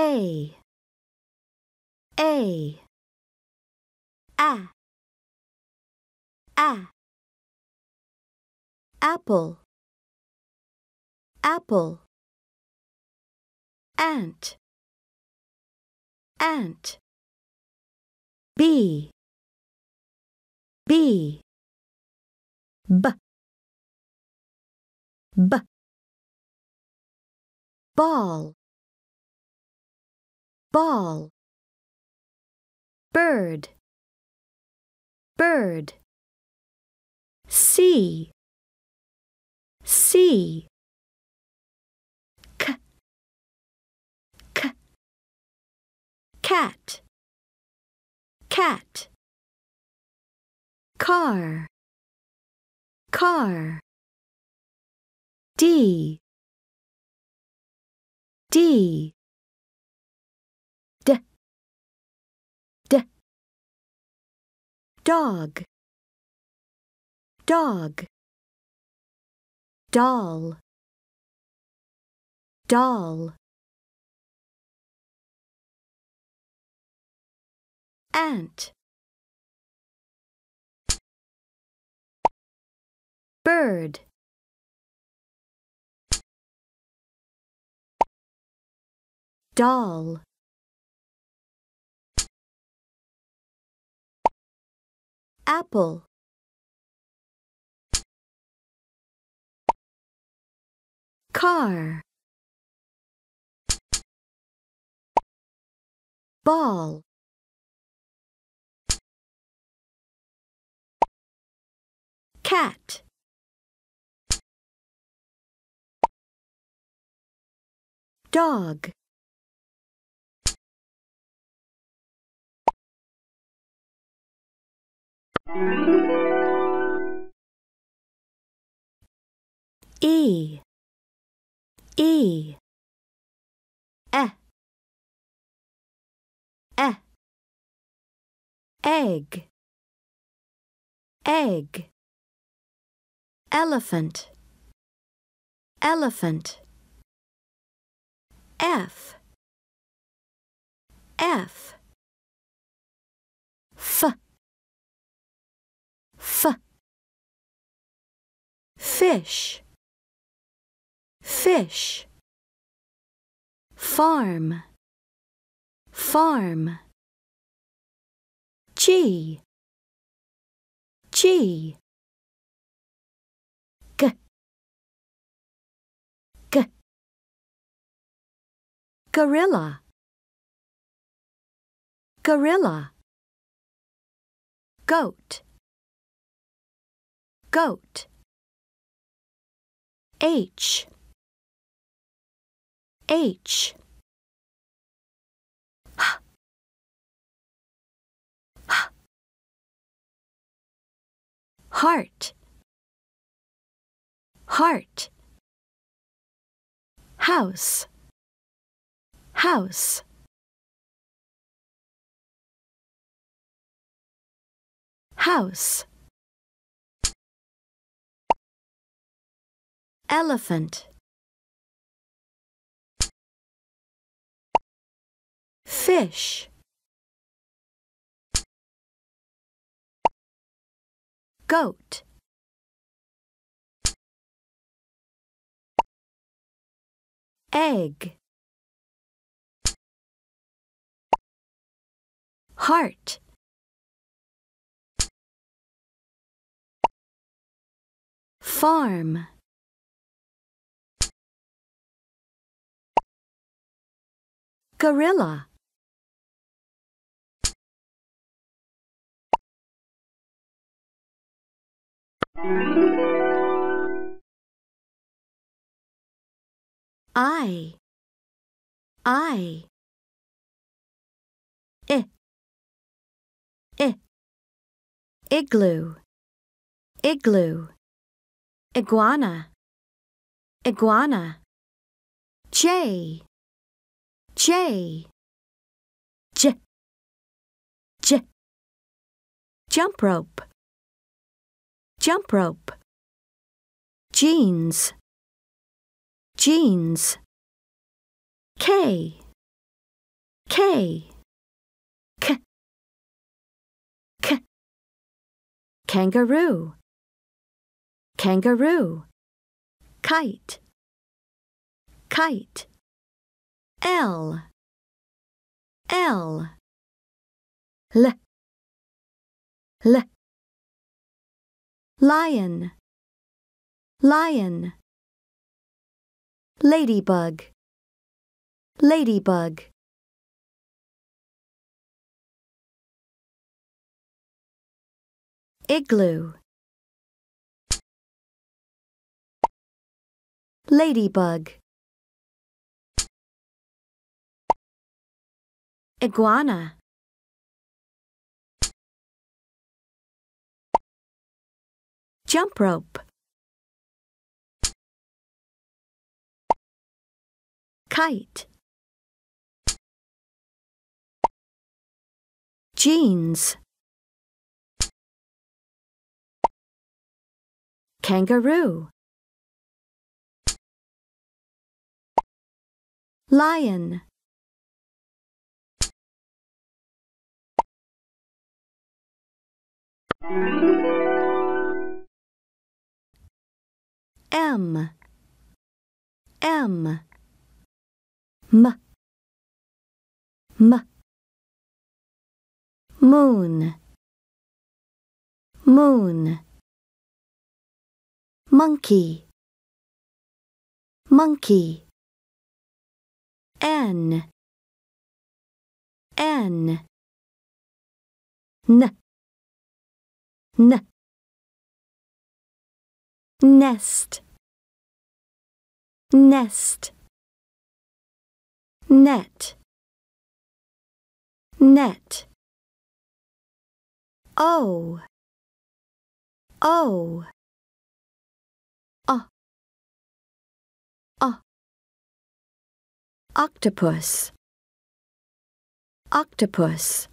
A A A A Apple Apple Ant Ant B B B B ball ball bird bird see see c c cat cat car car d d dog dog doll doll ant bird doll apple car ball cat dog E E E E Egg Egg Elephant Elephant F F F Fish Fish Farm Farm G G G G Gorilla Gorilla Goat goat H H heart heart house house house Elephant Fish Goat Egg Heart Farm Gorilla I I I I Igloo Igloo Iguana Iguana J J. J. J. Jump rope. Jump rope. Jeans. Jeans. K. K. K. K. Kangaroo. Kangaroo. Kite. Kite. L L L L Lion Lion Ladybug Ladybug Igloo Ladybug Iguana Jump rope Kite Jeans Kangaroo Lion M M M M Moon Moon Monkey Monkey N N N N nest nest net net o o o o octopus octopus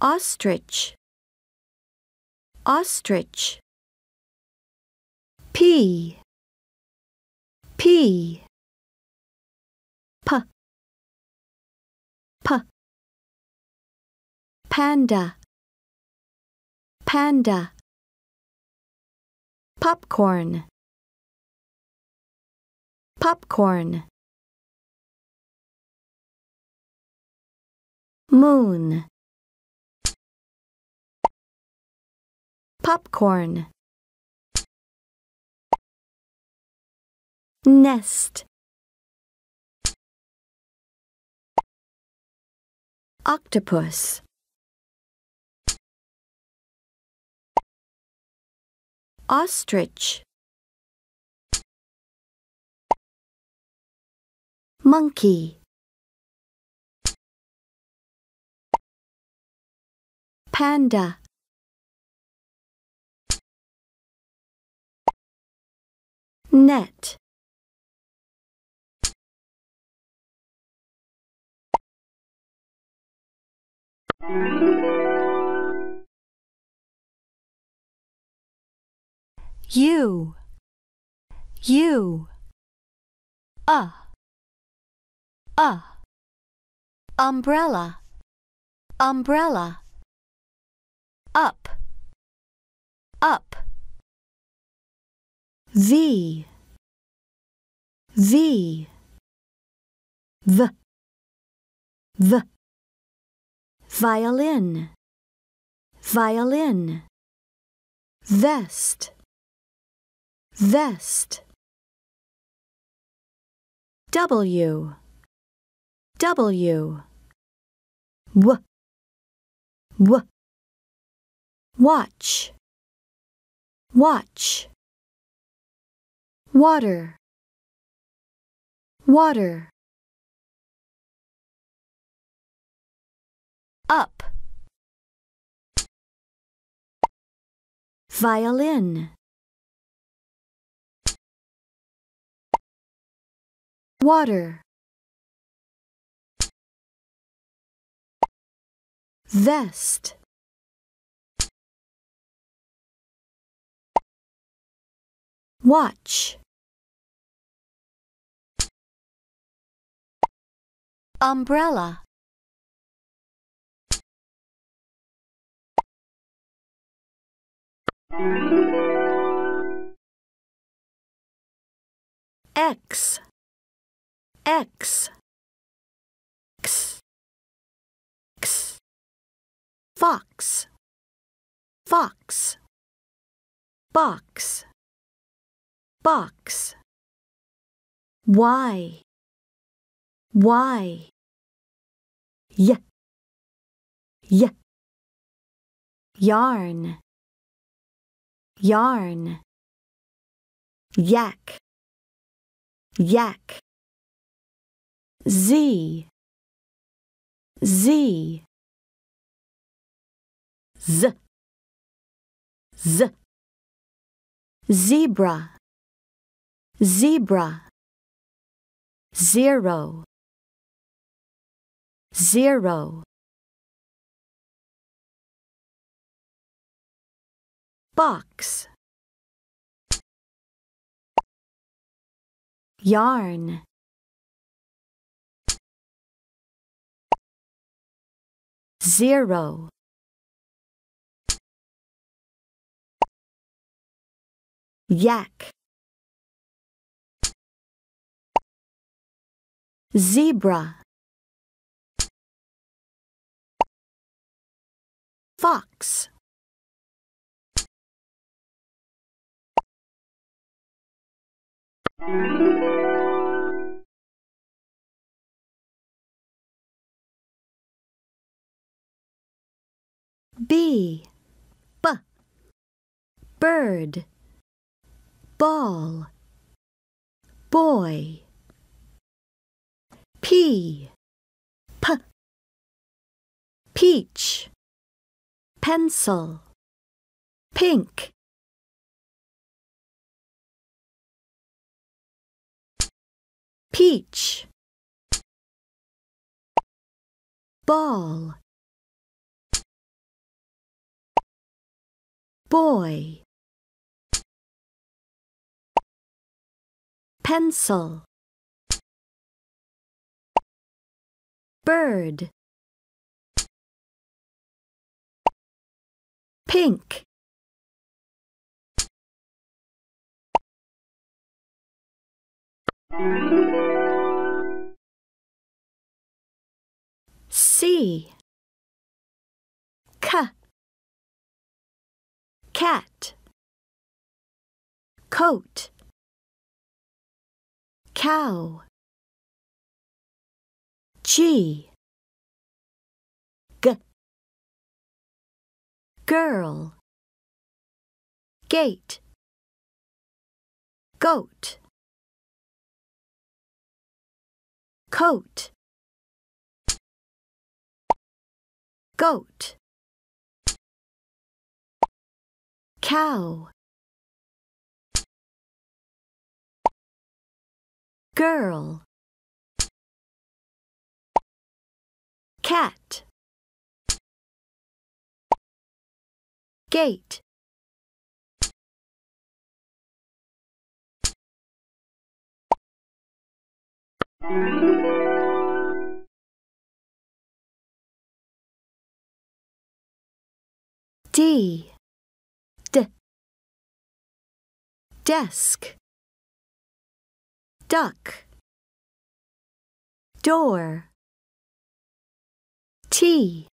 ostrich ostrich p p p p panda panda popcorn popcorn moon popcorn nest octopus ostrich monkey panda net you you Ah. Ah. umbrella umbrella up up V V V V Violin Violin Vest Vest W W W W Watch Watch water water up violin water vest watch umbrella X X X X Fox Fox Box Box Y why? Y. Y. Yarn. Yarn. Yak. Yak. Z. Z. Z. Z. Zebra. Zebra. Zero zero. Box Yarn Zero Yak Zebra Fox. B, b, bird, ball, boy. P, p, peach pencil pink peach ball boy pencil bird pink C cat coat cow G girl gate goat coat goat cow girl cat Gate. D. D. Desk. Duck. Door. T.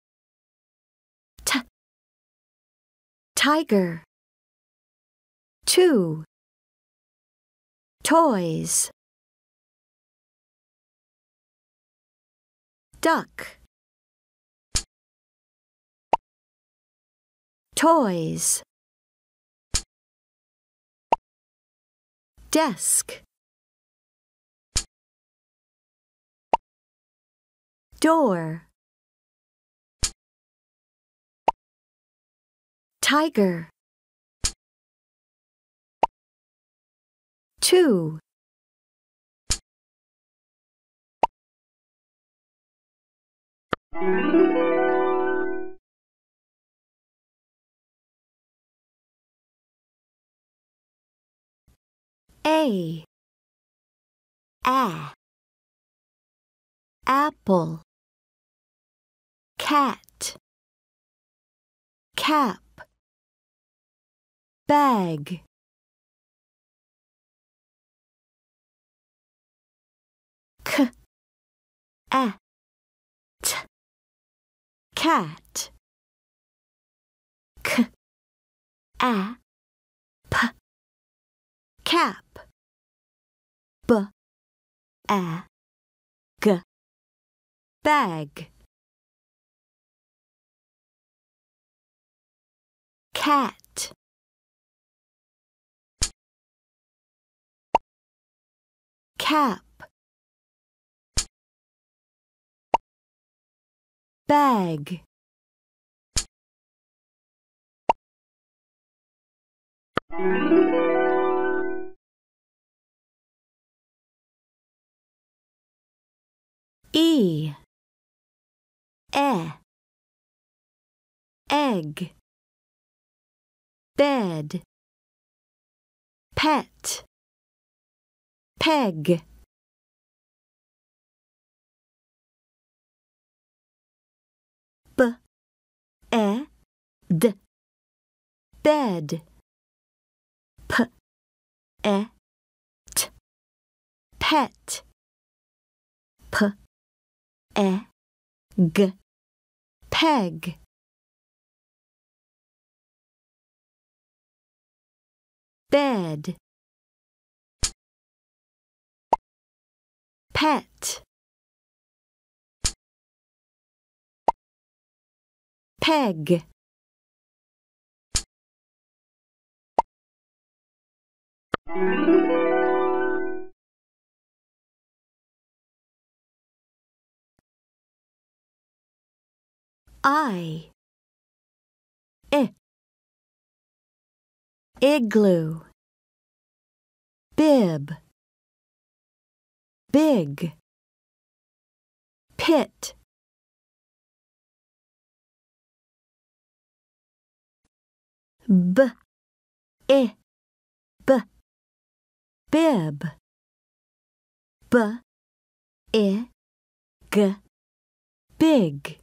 tiger. 2. Toys. Duck. Toys. Desk. Door. tiger. 2 A A Apple Cat Cap bag k a t cat k a p cap b a g bag cat cap bag E E Egg Bed Pet peg b e d bed p e t pet p e g peg P. E. D. bed pet pet peg peg bed pet peg I I eh. igloo bib Big. Pit. B. I. B. Bib. B. I. G. Big.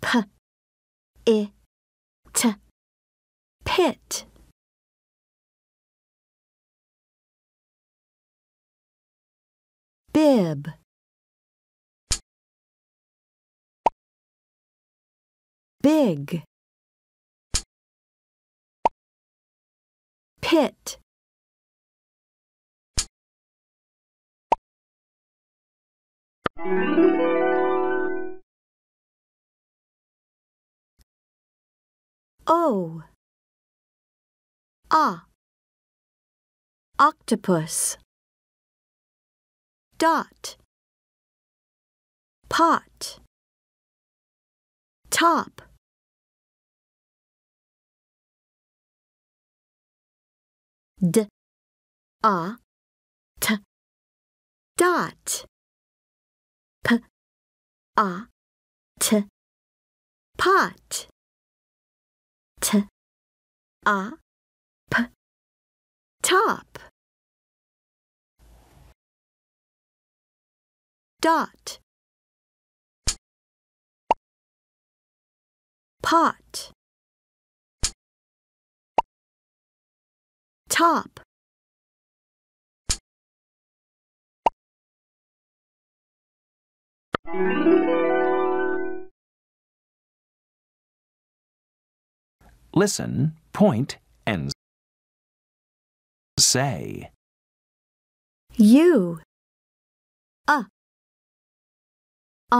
P. I. T. Pit. bib big pit O. Ah. Octopus dot pot top d a t dot p a t pot t a p top dot pot top Listen, point, and say. You.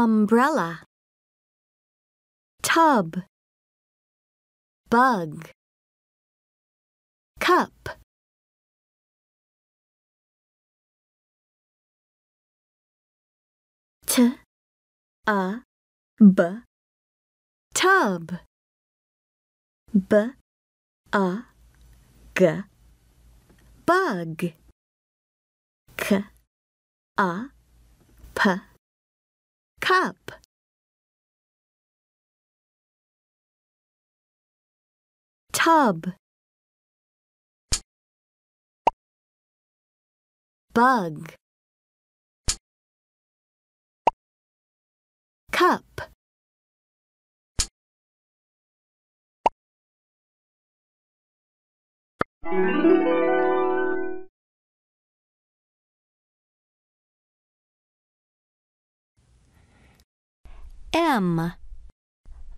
umbrella tub bug cup t a b tub b a g bug k a p cup tub bug cup Thank you. M.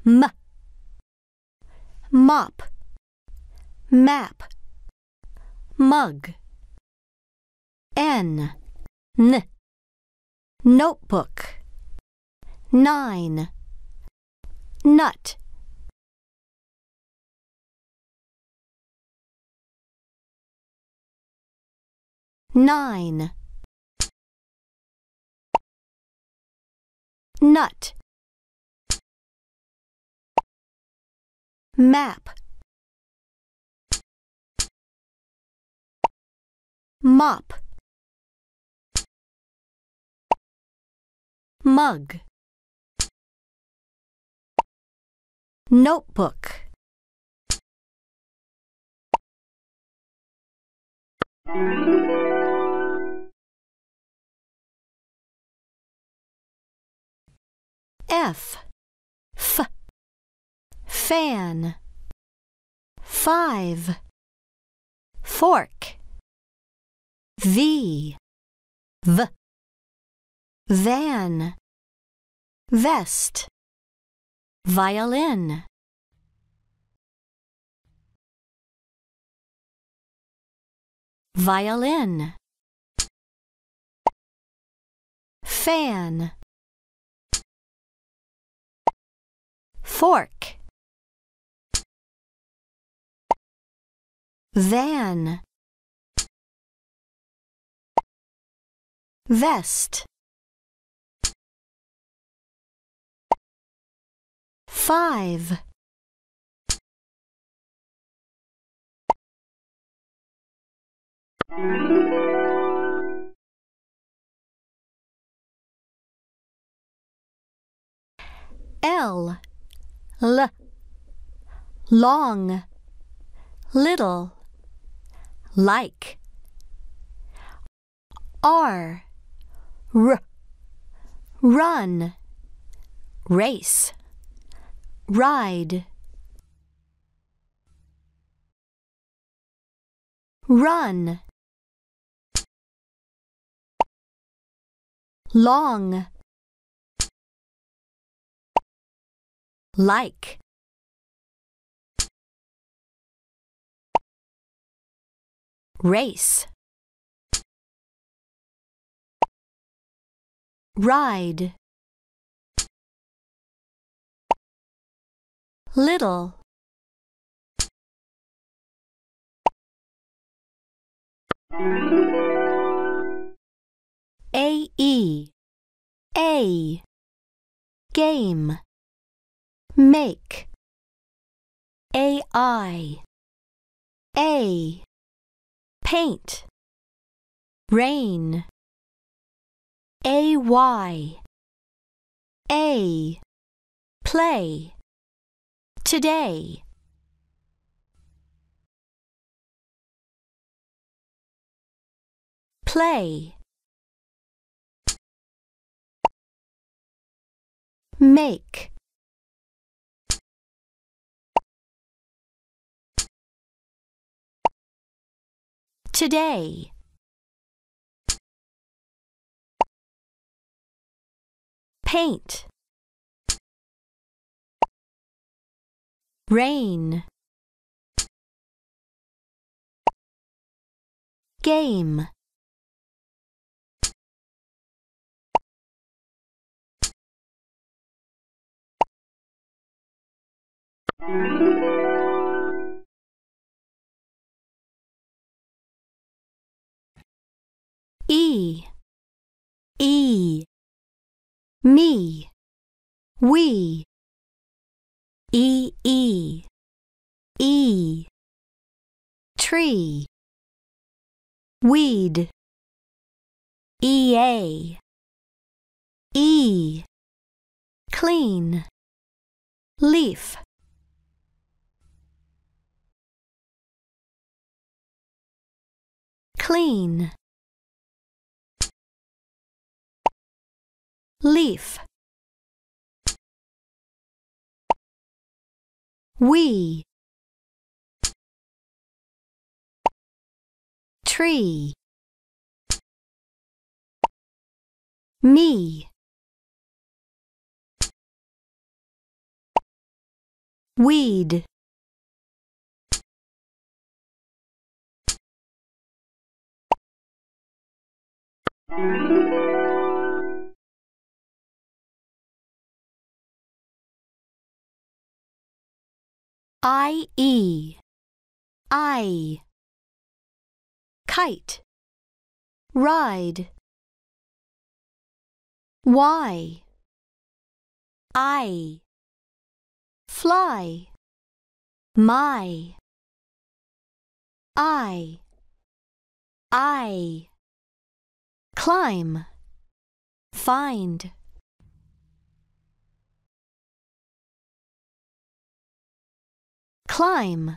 M. Mop. Map. Mug. N. N. Notebook. Nine. Nut. Nine. Nut. map mop mug notebook F fan five fork v v van vest violin violin fan fork van vest five L, l long little like r r run race ride run long like race ride little A E A Game Make A I. A paint, rain, ay, a, play, today. Play. Make. Today Paint Rain Game Thank you. E, E, me, we, E, E, E, tree, weed, E. A. E. clean, leaf. Clean. leaf. We tree me weed Thank you. I E I Kite Ride Y I Fly My I I Climb Find climb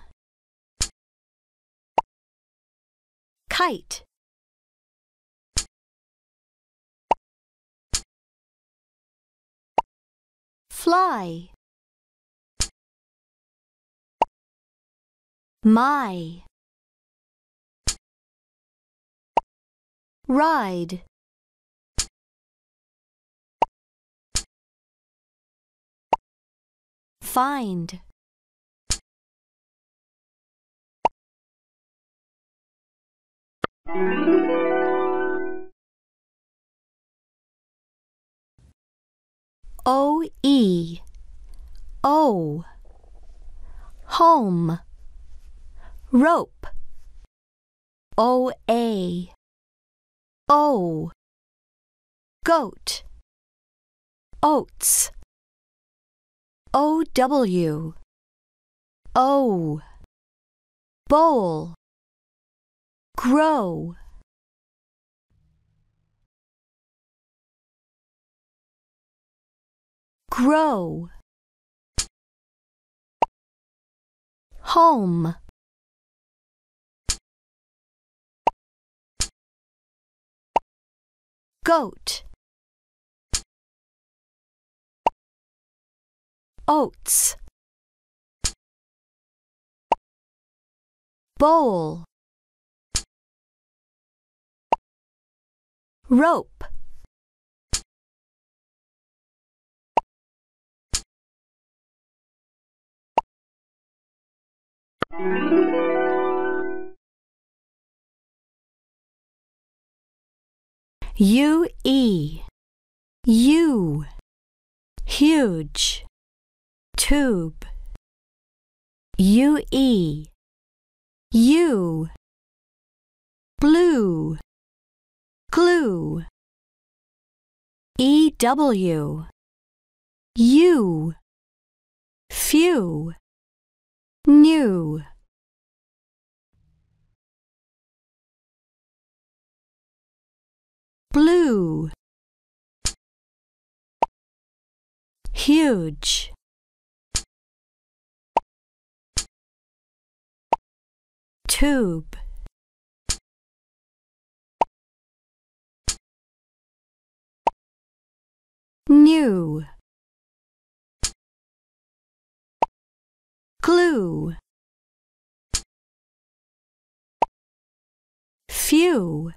kite fly my ride find O E O Home Rope O A O Goat Oats O W O Bowl grow grow home goat oats bowl rope U E U huge tube U E U blue Glue. EW. You. Few. New. Blue. Huge. Tube. new Clue. few